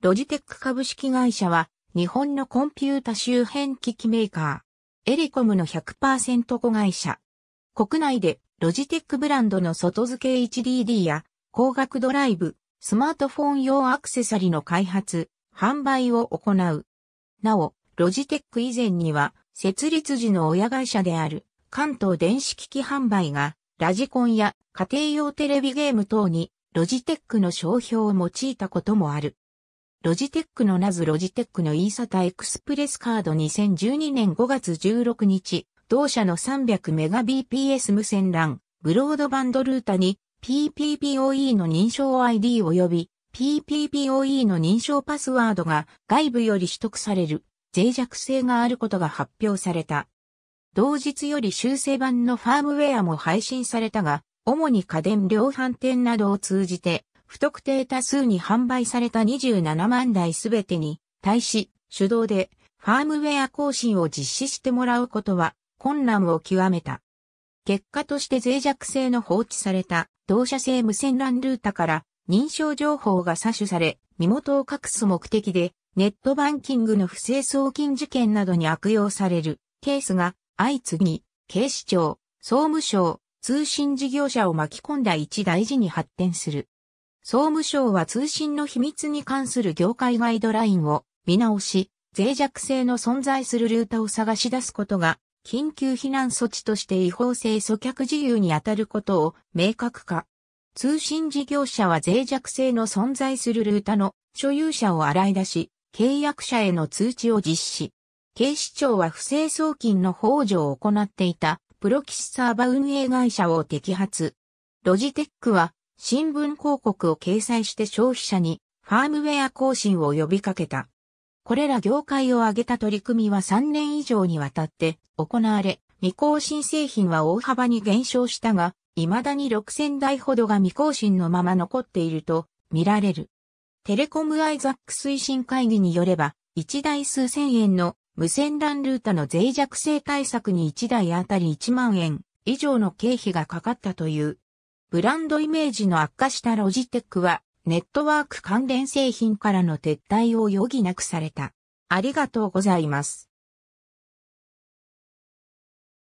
ロジテック株式会社は、日本のコンピュータ周辺機器メーカー、エレコムの100%子会社。国内でロジテックブランドの外付け HDD や光学ドライブ、スマートフォン用アクセサリの開発、販売を行う。なお、ロジテック以前には、設立時の親会社である関東電子機器販売が、ラジコンや家庭用テレビゲーム等にロジテックの商標を用いたこともある。ロジテックのナズロジテックの e サタエクスプレスカード2012年5月16日、同社の 300Mbps 無線 LAN、ブロードバンドルータに PPPoE の認証 ID 及び PPPoE の認証パスワードが外部より取得される脆弱性があることが発表された。同日より修正版のファームウェアも配信されたが、主に家電量販店などを通じて不特定多数に販売された27万台すべてに対し、手動でファームウェア更新を実施してもらうことは困難を極めた。結果として脆弱性の放置された同社製無線 LAN ルータから認証情報が詐取され、身元を隠す目的でネットバンキングの不正送金事件などに悪用されるケースが相次ぎ、警視庁、総務省、通信事業者を巻き込んだ一大事に発展する。総務省は通信の秘密に関する業界ガイドラインを見直し、脆弱性の存在するルータを探し出すことが、緊急避難措置として違法性阻却自由に当たることを明確化。通信事業者は脆弱性の存在するルータの所有者を洗い出し、契約者への通知を実施。警視庁は不正送金の補助を行っていたプロキシサーバ運営会社を摘発。ロジテックは新聞広告を掲載して消費者にファームウェア更新を呼びかけた。これら業界を挙げた取り組みは3年以上にわたって行われ、未更新製品は大幅に減少したが、未だに6000台ほどが未更新のまま残っていると見られる。テレコムアイザック推進会議によれば、1台数千円の無線 LAN ルータの脆弱性対策に1台あたり1万円以上の経費がかかったというブランドイメージの悪化したロジテックは、ネットワーク関連製品からの撤退を余儀なくされた。ありがとうございます。